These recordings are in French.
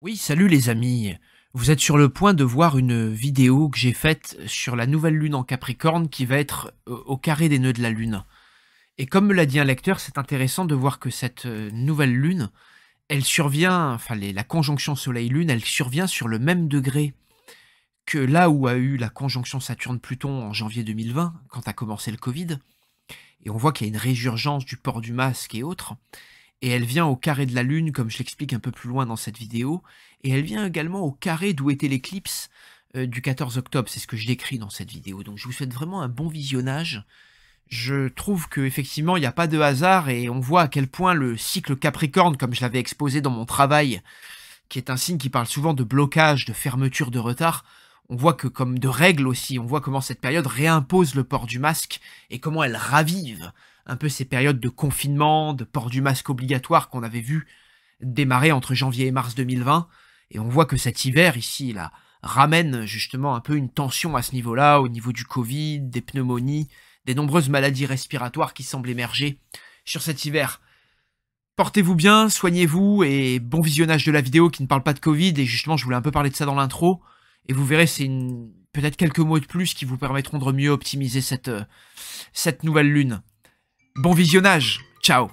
Oui, salut les amis. Vous êtes sur le point de voir une vidéo que j'ai faite sur la nouvelle lune en Capricorne qui va être euh, au carré des nœuds de la lune. Et comme me l'a dit un lecteur, c'est intéressant de voir que cette euh, nouvelle lune, elle survient, enfin la conjonction Soleil-Lune, elle survient sur le même degré que là où a eu la conjonction Saturne-Pluton en janvier 2020, quand a commencé le Covid. Et on voit qu'il y a une résurgence du port du masque et autres et elle vient au carré de la Lune, comme je l'explique un peu plus loin dans cette vidéo, et elle vient également au carré d'où était l'éclipse euh, du 14 octobre, c'est ce que je décris dans cette vidéo. Donc je vous souhaite vraiment un bon visionnage. Je trouve que effectivement il n'y a pas de hasard et on voit à quel point le cycle Capricorne, comme je l'avais exposé dans mon travail, qui est un signe qui parle souvent de blocage, de fermeture, de retard, on voit que comme de règles aussi, on voit comment cette période réimpose le port du masque et comment elle ravive un peu ces périodes de confinement, de port du masque obligatoire qu'on avait vu démarrer entre janvier et mars 2020. Et on voit que cet hiver, ici, là, ramène justement un peu une tension à ce niveau-là, au niveau du Covid, des pneumonies, des nombreuses maladies respiratoires qui semblent émerger sur cet hiver. Portez-vous bien, soignez-vous et bon visionnage de la vidéo qui ne parle pas de Covid. Et justement, je voulais un peu parler de ça dans l'intro. Et vous verrez, c'est peut-être quelques mots de plus qui vous permettront de mieux optimiser cette euh, nouvelle lune. Bon visionnage. Ciao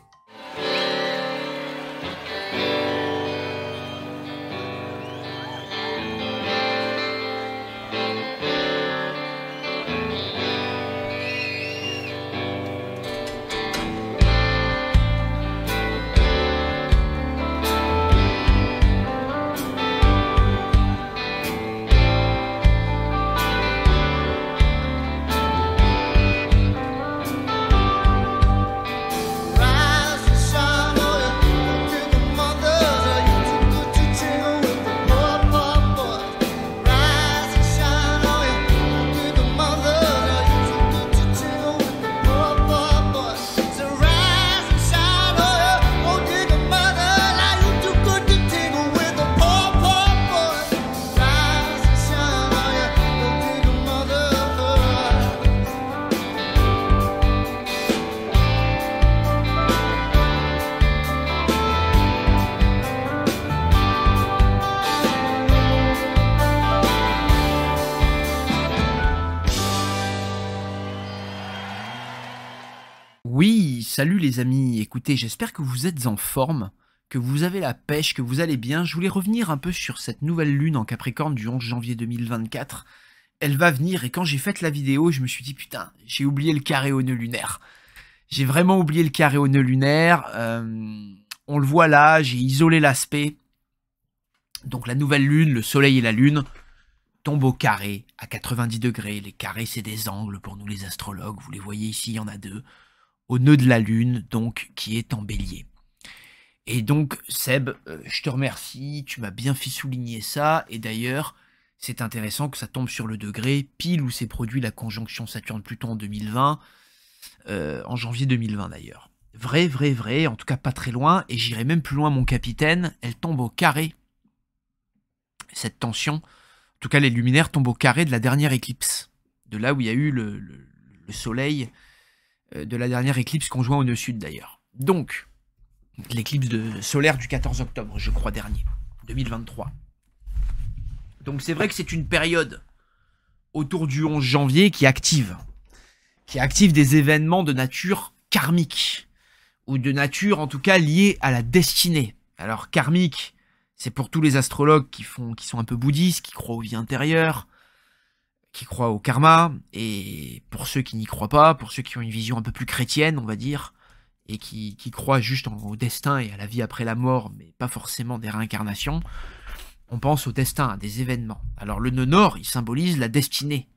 Salut les amis, écoutez, j'espère que vous êtes en forme, que vous avez la pêche, que vous allez bien. Je voulais revenir un peu sur cette nouvelle lune en Capricorne du 11 janvier 2024. Elle va venir et quand j'ai fait la vidéo, je me suis dit putain, j'ai oublié le carré au nœud lunaire. J'ai vraiment oublié le carré au nœud lunaire. Euh, on le voit là, j'ai isolé l'aspect. Donc la nouvelle lune, le soleil et la lune tombent au carré à 90 degrés. Les carrés, c'est des angles pour nous les astrologues. Vous les voyez ici, il y en a deux au nœud de la lune, donc qui est en bélier. Et donc, Seb, euh, je te remercie, tu m'as bien fait souligner ça, et d'ailleurs, c'est intéressant que ça tombe sur le degré, pile où s'est produit la conjonction Saturne-Pluton en 2020, euh, en janvier 2020 d'ailleurs. Vrai, vrai, vrai, en tout cas pas très loin, et j'irai même plus loin, mon capitaine, elle tombe au carré, cette tension, en tout cas les luminaires tombent au carré de la dernière éclipse, de là où il y a eu le soleil euh, de la dernière éclipse conjointe au nœud sud d'ailleurs. Donc, l'éclipse de solaire du 14 octobre, je crois, dernier, 2023. Donc c'est vrai que c'est une période autour du 11 janvier qui active, qui active des événements de nature karmique, ou de nature en tout cas liée à la destinée. Alors karmique, c'est pour tous les astrologues qui, font, qui sont un peu bouddhistes, qui croient aux vies intérieures, qui croient au karma, et pour ceux qui n'y croient pas, pour ceux qui ont une vision un peu plus chrétienne, on va dire, et qui, croient juste au destin et à la vie après la mort, mais pas forcément des réincarnations, on pense au destin, à des événements. Alors le nœud nord, il symbolise la destinée,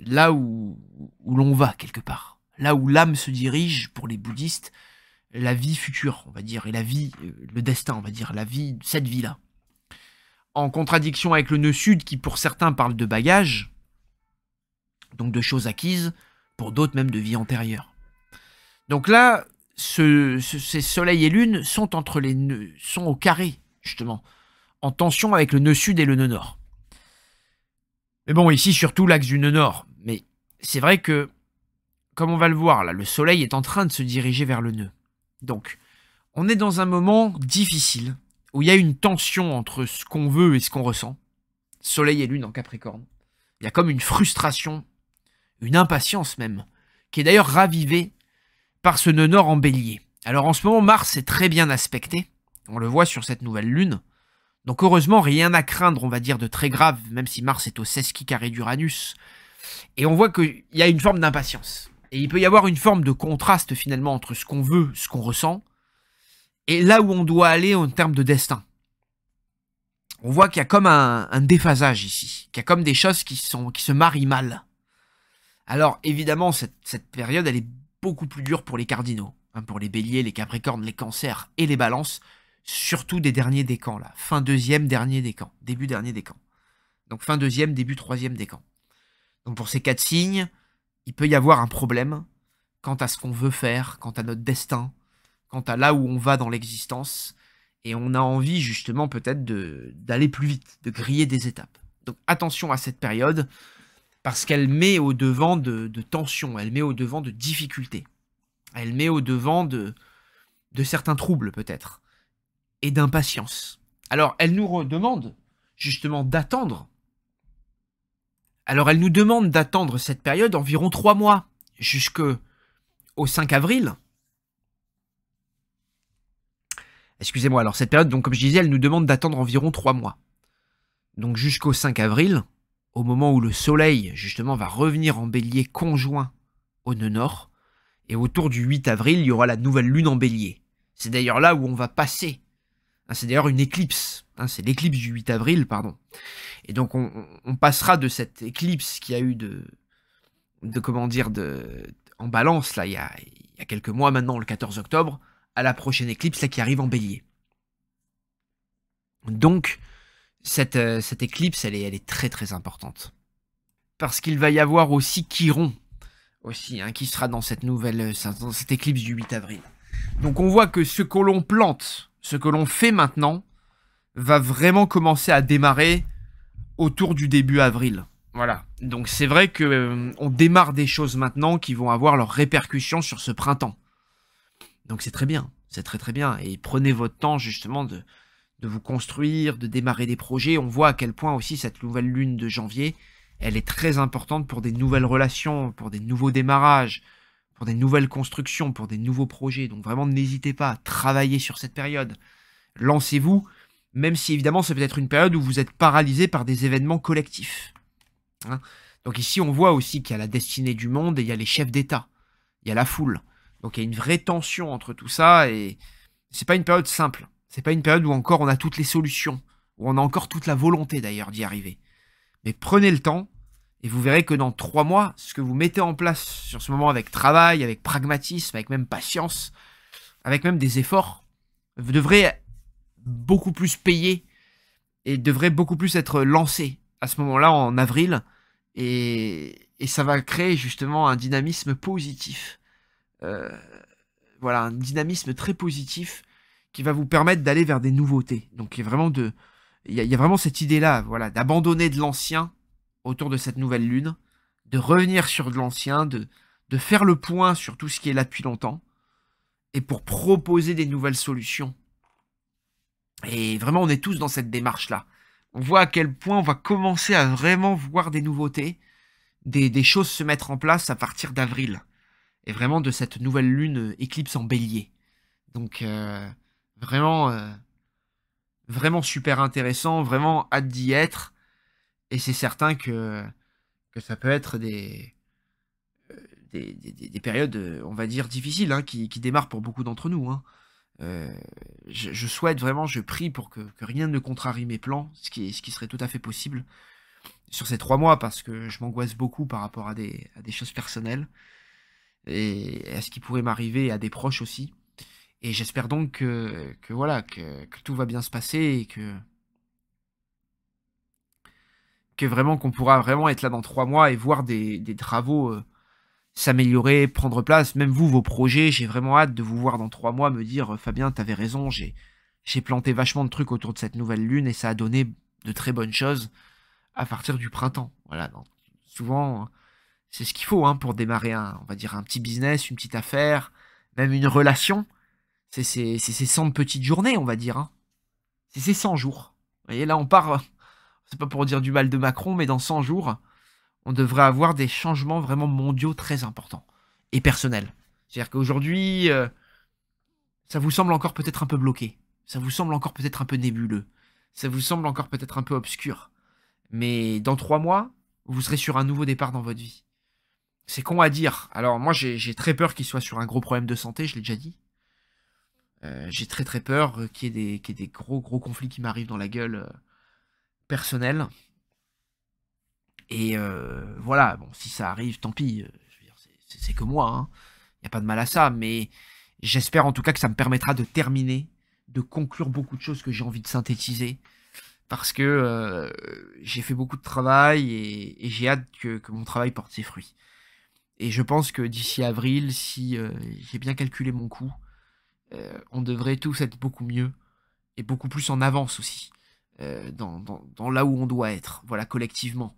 là où, où l'on va quelque part, là où l'âme se dirige pour les bouddhistes, la vie future, on va dire, et la vie, euh, le destin, on va dire, la vie, cette vie-là en contradiction avec le nœud sud qui pour certains parle de bagages, donc de choses acquises, pour d'autres même de vie antérieure. Donc là, ces soleil et lune sont entre les sont au carré, justement, en tension avec le nœud sud et le nœud nord. Mais bon, ici surtout l'axe du nœud nord. Mais c'est vrai que, comme on va le voir, là, le soleil est en train de se diriger vers le nœud. Donc, on est dans un moment difficile où il y a une tension entre ce qu'on veut et ce qu'on ressent. Soleil et Lune en Capricorne. Il y a comme une frustration, une impatience même, qui est d'ailleurs ravivée par ce nœud nord en bélier. Alors en ce moment, Mars est très bien aspecté, on le voit sur cette nouvelle Lune. Donc heureusement, rien à craindre, on va dire, de très grave, même si Mars est au 16 qui carré d'Uranus. Et on voit qu'il y a une forme d'impatience. Et il peut y avoir une forme de contraste finalement entre ce qu'on veut, ce qu'on ressent, et là où on doit aller en termes de destin. On voit qu'il y a comme un, déphasage ici, qu'il y a comme des choses qui, sont, qui se marient mal. Alors évidemment, cette, période, elle est beaucoup plus dure pour les cardinaux, hein, pour les béliers, les capricornes, les cancers et les balances, surtout des derniers décans, là. Fin deuxième, dernier décan, début dernier décan. Donc fin deuxième, début troisième décan. Donc pour ces quatre signes, il peut y avoir un problème quant à ce qu'on veut faire, quant à notre destin, quant à là où on va dans l'existence. Et on a envie justement peut-être d'aller plus vite, de griller des étapes. Donc attention à cette période, parce qu'elle met au devant de, de, tensions, elle met au devant de difficultés, elle met au devant de, de certains troubles peut-être, et d'impatience. Alors elle nous demande justement d'attendre. Alors elle nous demande d'attendre cette période environ trois mois, jusqu'au 5 avril, Excusez-moi, alors cette période, donc comme je disais, elle nous demande d'attendre environ 3 mois. Donc jusqu'au 5 avril, au moment où le Soleil justement va revenir en bélier conjoint au nœud nord, et autour du 8 avril, il y aura la nouvelle lune en bélier. C'est d'ailleurs là où on va passer. Hein, c'est d'ailleurs une éclipse. Hein, c'est l'éclipse du 8 avril, pardon. Et donc on, passera de cette éclipse qui a eu de, de comment dire, de, en balance, là, il il y a quelques mois maintenant, le 14 octobre, à la prochaine éclipse, là qui arrive en bélier. Donc, cette, euh, cette éclipse, elle est, elle est, très très importante. Parce qu'il va y avoir aussi Chiron, aussi, hein, qui sera dans cette nouvelle, euh, cette éclipse du 8 avril. Donc on voit que ce que l'on plante, ce que l'on fait maintenant, va vraiment commencer à démarrer autour du début avril. Voilà. Donc c'est vrai que euh, on démarre des choses maintenant qui vont avoir leurs répercussions sur ce printemps. Donc c'est très bien, c'est très très bien. Et prenez votre temps justement de, vous construire, de démarrer des projets. On voit à quel point aussi cette nouvelle lune de janvier, elle est très importante pour des nouvelles relations, pour des nouveaux démarrages, pour des nouvelles constructions, pour des nouveaux projets. Donc vraiment, n'hésitez pas, à travailler sur cette période. Lancez-vous, même si évidemment ça peut-être une période où vous êtes paralysé par des événements collectifs. Hein. Donc ici, on voit aussi qu'il y a la destinée du monde et il y a les chefs d'État, il y a la foule. Donc il y a une vraie tension entre tout ça et c'est pas une période simple. C'est pas une période où encore on a toutes les solutions, où on a encore toute la volonté d'ailleurs d'y arriver. Mais prenez le temps et vous verrez que dans trois mois, ce que vous mettez en place sur ce moment avec travail, avec pragmatisme, avec même patience, avec même des efforts, vous devrez beaucoup plus payer et devrez beaucoup plus être lancé à ce moment-là en avril et, et ça va créer justement un dynamisme positif euh, voilà, un dynamisme très positif qui va vous permettre d'aller vers des nouveautés. Donc il y a vraiment vraiment cette idée-là, voilà, d'abandonner de l'ancien autour de cette nouvelle lune, de revenir sur de l'ancien, de, de faire le point sur tout ce qui est là depuis longtemps, et pour proposer des nouvelles solutions. Et vraiment, on est tous dans cette démarche-là. On voit à quel point on va commencer à vraiment voir des nouveautés, des choses se mettre en place à partir d'avril et vraiment de cette nouvelle lune euh, éclipse en bélier. Donc euh, vraiment, euh, vraiment super intéressant, vraiment hâte d'y être. Et c'est certain que, que ça peut être des, des, des, périodes, on va dire, difficiles, hein, qui, qui, démarrent pour beaucoup d'entre nous. Hein. je, je, souhaite vraiment, je prie pour que, que, rien ne contrarie mes plans, ce qui, ce qui serait tout à fait possible sur ces trois mois, parce que je m'angoisse beaucoup par rapport à des, à des choses personnelles et à ce qui pourrait m'arriver à des proches aussi. Et j'espère donc que, voilà, que, tout va bien se passer et que, que vraiment qu'on pourra vraiment être là dans trois mois et voir des, travaux euh, s'améliorer, prendre place. Même vous, vos projets, j'ai vraiment hâte de vous voir dans trois mois me dire euh, Fabien, t'avais raison, j'ai, planté vachement de trucs autour de cette nouvelle lune et ça a donné de très bonnes choses à partir du printemps. Voilà, souvent c'est ce qu'il faut hein, pour démarrer un, on va dire un petit business, une petite affaire, même une relation. C'est ces 100 petites journées, on va dire. Hein. C'est ces 100 jours. Vous voyez, là, on part, euh, c'est pas pour dire du mal de Macron, mais dans 100 jours, on devrait avoir des changements vraiment mondiaux très importants et personnels. C'est-à-dire qu'aujourd'hui, euh, ça vous semble encore peut-être un peu bloqué, ça vous semble encore peut-être un peu nébuleux, ça vous semble encore peut-être un peu obscur. Mais dans trois mois, vous serez sur un nouveau départ dans votre vie. C'est con à dire. Alors moi j'ai très peur qu'il soit sur un gros problème de santé, je l'ai déjà dit. Euh, j'ai très très peur qu'il y, ait des gros gros conflits qui m'arrivent dans la gueule euh, personnelle. Et euh, voilà, bon, si ça arrive, tant pis. C'est que moi, il hein. n'y a pas de mal à ça, mais j'espère en tout cas que ça me permettra de terminer, de conclure beaucoup de choses que j'ai envie de synthétiser parce que j'ai fait beaucoup de travail et, j'ai hâte que, mon travail porte ses fruits. Et je pense que d'ici avril, si euh, j'ai bien calculé mon coût, euh, on devrait tous être beaucoup mieux et beaucoup plus en avance aussi, euh, dans, là où on doit être, voilà, collectivement.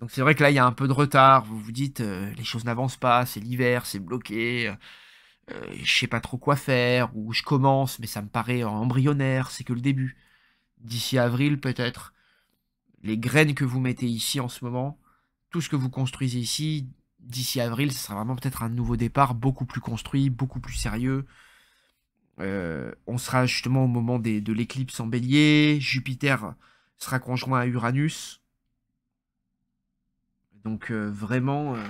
Donc c'est vrai que là, il y a un peu de retard, vous vous dites, les choses n'avancent pas, c'est l'hiver, c'est bloqué, je sais pas trop quoi faire, ou je commence, mais ça me paraît embryonnaire, c'est que le début. D'ici avril, peut-être, les graines que vous mettez ici en ce moment, tout ce que vous construisez ici, d'ici avril, ce sera vraiment peut-être un nouveau départ, beaucoup plus construit, beaucoup plus sérieux. Euh, on sera justement au moment des, de l'éclipse en bélier, Jupiter sera conjoint à Uranus. Donc euh, vraiment, euh,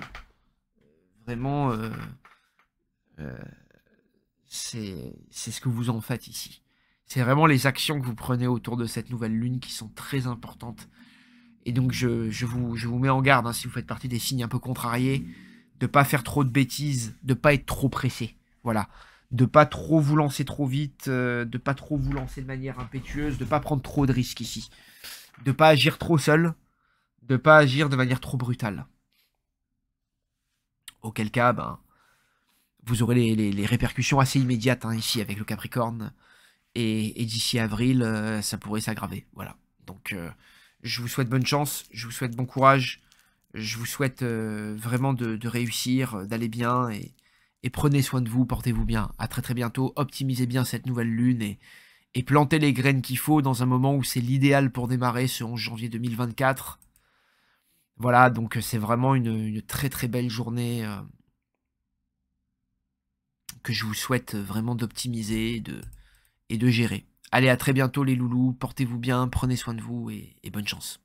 vraiment, c'est ce que vous en faites ici. C'est vraiment les actions que vous prenez autour de cette nouvelle lune qui sont très importantes et donc, je, vous, je vous mets en garde, hein, si vous faites partie des signes un peu contrariés, de pas faire trop de bêtises, de pas être trop pressé. Voilà. De pas trop vous lancer trop vite, euh, de pas trop vous lancer de manière impétueuse, de pas prendre trop de risques ici. De pas agir trop seul, de pas agir de manière trop brutale. Auquel cas, ben, vous aurez les, répercussions assez immédiates hein, ici avec le Capricorne. Et, d'ici avril, euh, ça pourrait s'aggraver. Voilà. Donc. Euh, je vous souhaite bonne chance, je vous souhaite bon courage, je vous souhaite euh, vraiment de, réussir, euh, d'aller bien et, prenez soin de vous, portez-vous bien. À très très bientôt, optimisez bien cette nouvelle lune et, plantez les graines qu'il faut dans un moment où c'est l'idéal pour démarrer ce 11 janvier 2024. Voilà, donc euh, c'est vraiment une, très très belle journée que je vous souhaite vraiment d'optimiser de, et de gérer. Allez, à très bientôt les loulous, portez-vous bien, prenez soin de vous et, bonne chance.